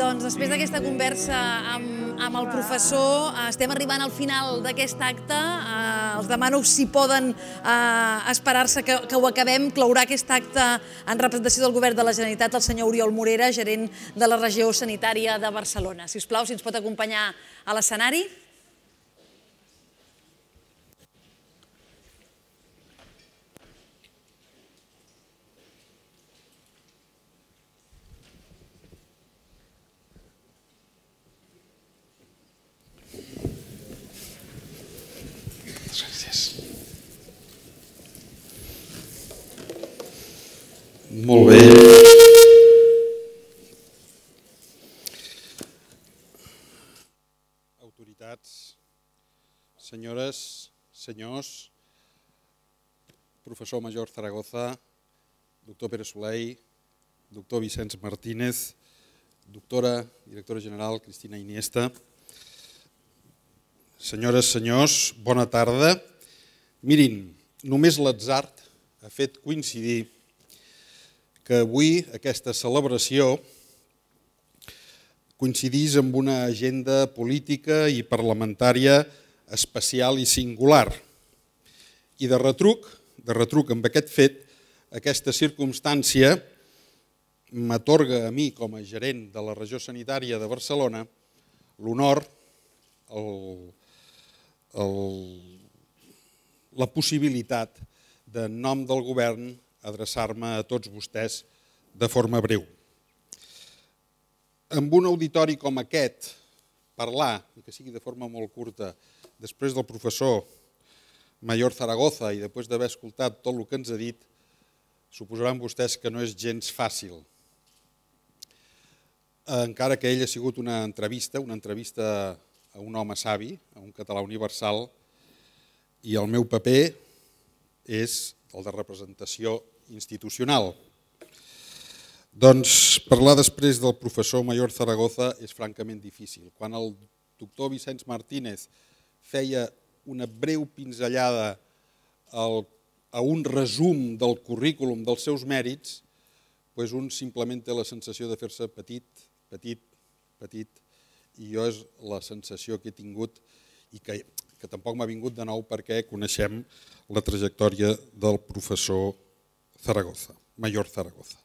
Doncs després d'aquesta conversa amb, amb el professor, eh, estem arribant al final d'aquest acte. Eh, els demano si poden eh, esperar-se que, que ho acabem. Claurà aquest acte en representació del Govern de la Generalitat el senyor Oriol Morera, gerent de la Regió Sanitària de Barcelona. Si us plau, si ens pot acompanyar a l'escenari. Molt bé. Autoritats, senyores, senyors, professor Major Zaragoza, doctor Pere Soleil, doctor Vicenç Martínez, doctora, directora general Cristina Iniesta. Senyores, senyors, bona tarda. Mirin, només l'atzar ha fet coincidir que avui aquesta celebració coincidís amb una agenda política i parlamentària especial i singular. I de retruc, de retruc amb aquest fet, aquesta circumstància m'atorga a mi com a gerent de la regió sanitària de Barcelona l'honor, la possibilitat de nom del govern adreçar-me a tots vostès de forma breu. Amb un auditori com aquest, parlar, que sigui de forma molt curta, després del professor Mayor Zaragoza i després d'haver escoltat tot el que ens ha dit, suposaran vostès que no és gens fàcil. Encara que ell ha sigut una entrevista, una entrevista a un home savi, a un català universal, i el meu paper és el de representació institucional. Doncs parlar després del professor Mayor Zaragoza és francament difícil. Quan el doctor Vicenç Martínez feia una breu pinzellada al, a un resum del currículum dels seus mèrits, doncs un simplement té la sensació de fer-se petit, petit, petit, i jo és la sensació que he tingut i que, que tampoc m'ha vingut de nou perquè coneixem la trajectòria del professor Martínez Zaragoza, Major Zaragoza.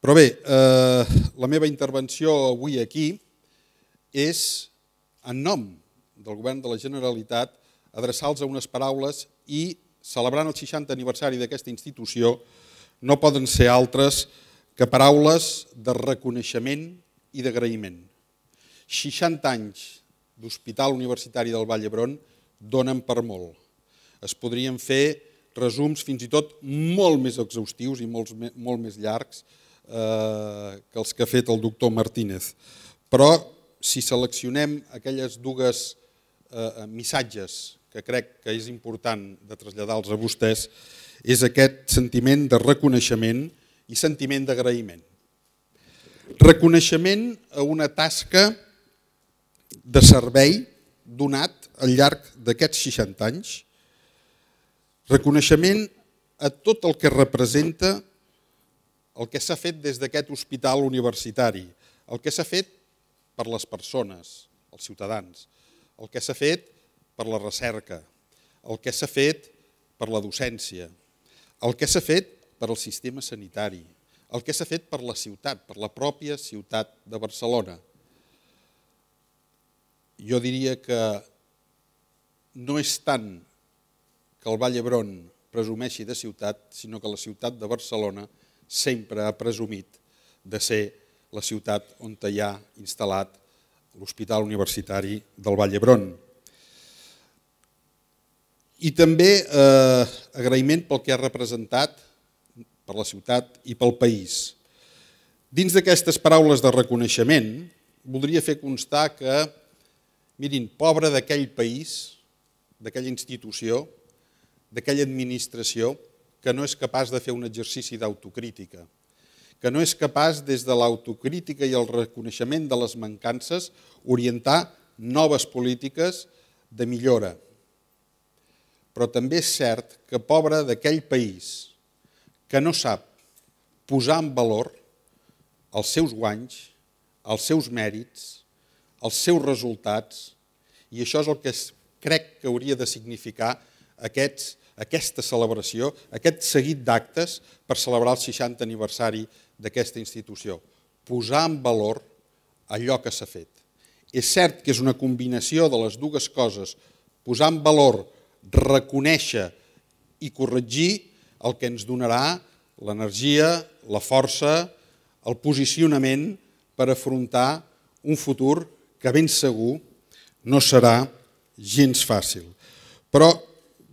Però bé, eh, la meva intervenció avui aquí és en nom del govern de la Generalitat adreçar-los a unes paraules i celebrant el 60 aniversari d'aquesta institució no poden ser altres que paraules de reconeixement i d'agraïment. 60 anys d'Hospital Universitari del Vall d'Hebron donen per molt. Es podrien fer resums fins i tot molt més exhaustius i molt, molt més llargs eh, que els que ha fet el doctor Martínez. Però si seleccionem aquelles dues eh, eh, missatges que crec que és important de traslladar-los a vostès, és aquest sentiment de reconeixement i sentiment d'agraïment. Reconeixement a una tasca de servei donat al llarg d'aquests 60 anys, Reconeixement a tot el que representa el que s'ha fet des d'aquest hospital universitari, el que s'ha fet per les persones, els ciutadans, el que s'ha fet per la recerca, el que s'ha fet per la docència, el que s'ha fet per al sistema sanitari, el que s'ha fet per la ciutat, per la pròpia ciutat de Barcelona. Jo diria que no és tant que el Vall d'Hebron presumeixi de ciutat, sinó que la ciutat de Barcelona sempre ha presumit de ser la ciutat on hi ha instal·lat l'Hospital Universitari del Vall d'Hebron. I també eh, agraïment pel que ha representat per la ciutat i pel país. Dins d'aquestes paraules de reconeixement, voldria fer constar que, mirin, pobre d'aquell país, d'aquella institució, d'aquella administració que no és capaç de fer un exercici d'autocrítica, que no és capaç, des de l'autocrítica i el reconeixement de les mancances, orientar noves polítiques de millora. Però també és cert que pobre d'aquell país que no sap posar en valor els seus guanys, els seus mèrits, els seus resultats, i això és el que crec que hauria de significar que aquests, aquesta celebració, aquest seguit d'actes per celebrar el 60 aniversari d'aquesta institució. Posar en valor allò que s'ha fet. És cert que és una combinació de les dues coses, posar en valor, reconèixer i corregir el que ens donarà l'energia, la força, el posicionament per afrontar un futur que ben segur no serà gens fàcil. Però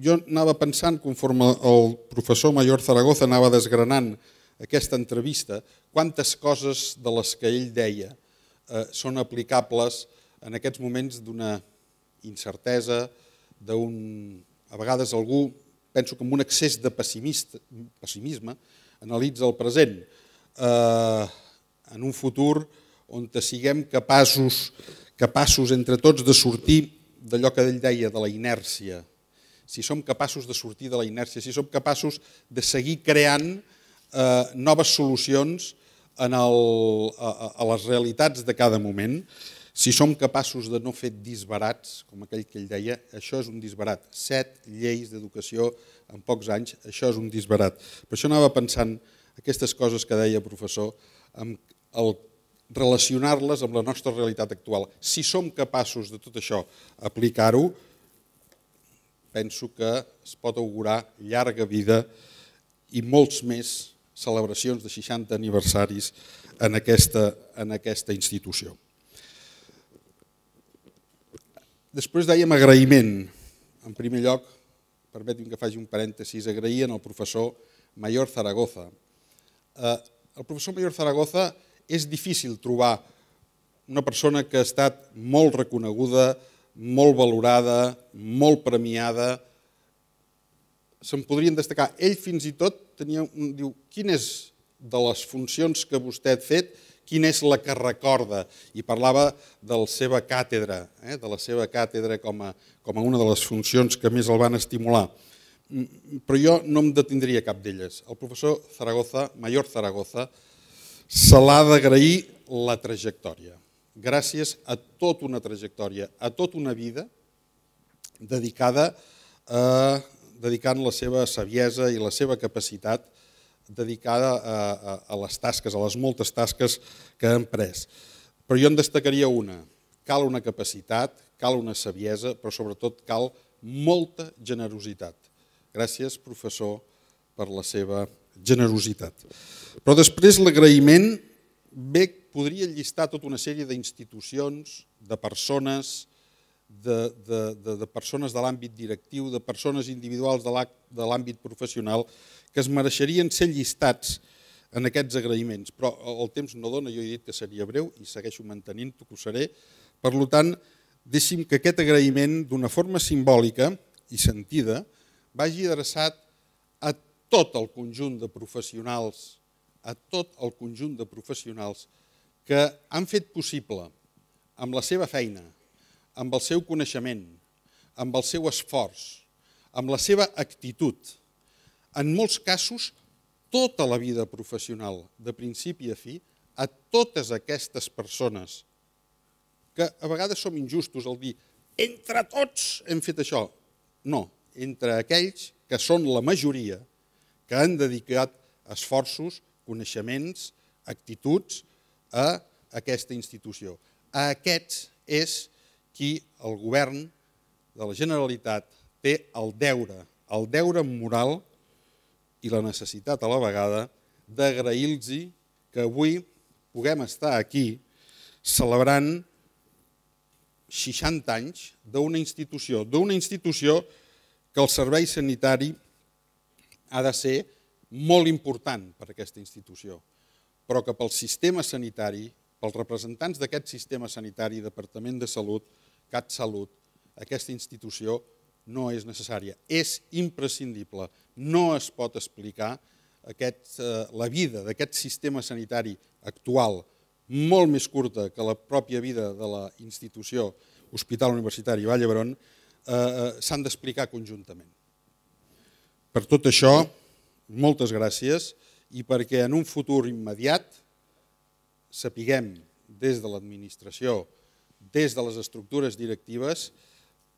jo anava pensant, conforme el professor Mayor Zaragoza anava desgranant aquesta entrevista, quantes coses de les que ell deia eh, són aplicables en aquests moments d'una incertesa, d'un... A vegades algú, penso que amb un excés de pessimisme, analitza el present. Eh, en un futur on siguem capaços, capaços entre tots de sortir d'allò que ell deia, de la inèrcia, si som capaços de sortir de la inèrcia, si som capaços de seguir creant eh, noves solucions en el, a, a les realitats de cada moment, si som capaços de no fer disbarats, com aquell que ell deia, això és un disbarat. Set lleis d'educació en pocs anys, això és un disbarat. Per això anava pensant aquestes coses que deia el professor, amb el relacionar-les amb la nostra realitat actual. Si som capaços de tot això aplicar-ho, penso que es pot augurar llarga vida i molts més celebracions de 60 aniversaris en aquesta, en aquesta institució. Després dèiem agraïment. En primer lloc, permetin que faci un parèntesis, agraïen al professor Mayor Zaragoza. Eh, el professor Mayor Zaragoza és difícil trobar una persona que ha estat molt reconeguda, molt valorada, molt premiada. Se'n podrien destacar. Ell fins i tot tenia un, diu, quina és de les funcions que vostè ha fet, quina és la que recorda? I parlava de la seva càtedra, eh? de la seva càtedra com a, com a una de les funcions que més el van estimular. Mm, però jo no em detindria cap d'elles. El professor Zaragoza, Mayor Zaragoza, se l'ha d'agrair la trajectòria gràcies a tota una trajectòria, a tota una vida dedicada a, eh, dedicant la seva saviesa i la seva capacitat dedicada a, eh, a, a les tasques, a les moltes tasques que han pres. Però jo en destacaria una. Cal una capacitat, cal una saviesa, però sobretot cal molta generositat. Gràcies, professor, per la seva generositat. Però després l'agraïment ve podria llistar tota una sèrie d'institucions, de persones, de, de, de, de persones de l'àmbit directiu, de persones individuals de l'àmbit professional, que es mereixerien ser llistats en aquests agraïments. Però el temps no dona, jo he dit que seria breu i segueixo mantenint que ho seré. Per tant, deixi'm que aquest agraïment, d'una forma simbòlica i sentida, vagi adreçat a tot el conjunt de professionals, a tot el conjunt de professionals que han fet possible amb la seva feina, amb el seu coneixement, amb el seu esforç, amb la seva actitud, en molts casos, tota la vida professional, de principi a fi, a totes aquestes persones, que a vegades som injustos al dir entre tots hem fet això. No, entre aquells que són la majoria, que han dedicat esforços, coneixements, actituds a aquesta institució. A aquests és qui el govern de la Generalitat té el deure, el deure moral i la necessitat a la vegada d'agrair-los que avui puguem estar aquí celebrant 60 anys d'una institució, d'una institució que el servei sanitari ha de ser molt important per a aquesta institució però que pel sistema sanitari, pels representants d'aquest sistema sanitari, Departament de Salut, CatSalut, aquesta institució no és necessària, és imprescindible. No es pot explicar aquest, eh, la vida d'aquest sistema sanitari actual, molt més curta que la pròpia vida de la institució Hospital Universitari Vall d'Hebron, eh, eh s'han d'explicar conjuntament. Per tot això, moltes gràcies i perquè en un futur immediat sapiguem des de l'administració, des de les estructures directives,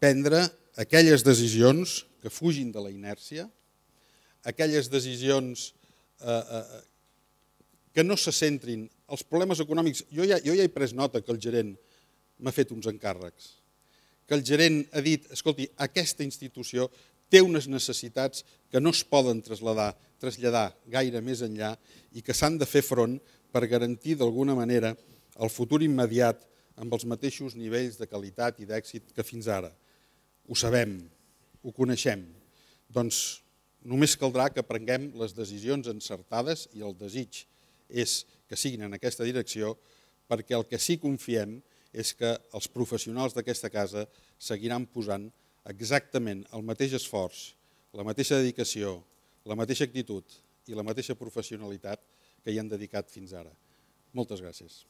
prendre aquelles decisions que fugin de la inèrcia, aquelles decisions eh, eh, que no se centrin. Els problemes econòmics, jo ja, jo ja he pres nota que el gerent m'ha fet uns encàrrecs, que el gerent ha dit, escolti, aquesta institució té unes necessitats que no es poden trasladar, traslladar gaire més enllà i que s'han de fer front per garantir d'alguna manera el futur immediat amb els mateixos nivells de qualitat i d'èxit que fins ara. Ho sabem, ho coneixem. Doncs només caldrà que prenguem les decisions encertades i el desig és que siguin en aquesta direcció perquè el que sí confiem és que els professionals d'aquesta casa seguiran posant exactament el mateix esforç, la mateixa dedicació, la mateixa actitud i la mateixa professionalitat que hi han dedicat fins ara. Moltes gràcies.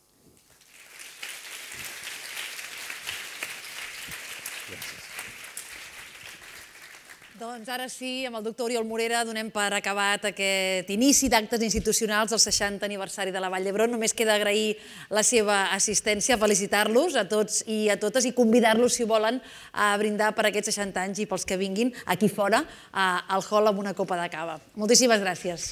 gràcies. Doncs ara sí, amb el doctor Oriol Morera donem per acabat aquest inici d'actes institucionals del 60 aniversari de la Vall d'Hebron. Només queda agrair la seva assistència, felicitar-los a tots i a totes i convidar-los, si volen, a brindar per aquests 60 anys i pels que vinguin aquí fora al hall amb una copa de cava. Moltíssimes gràcies.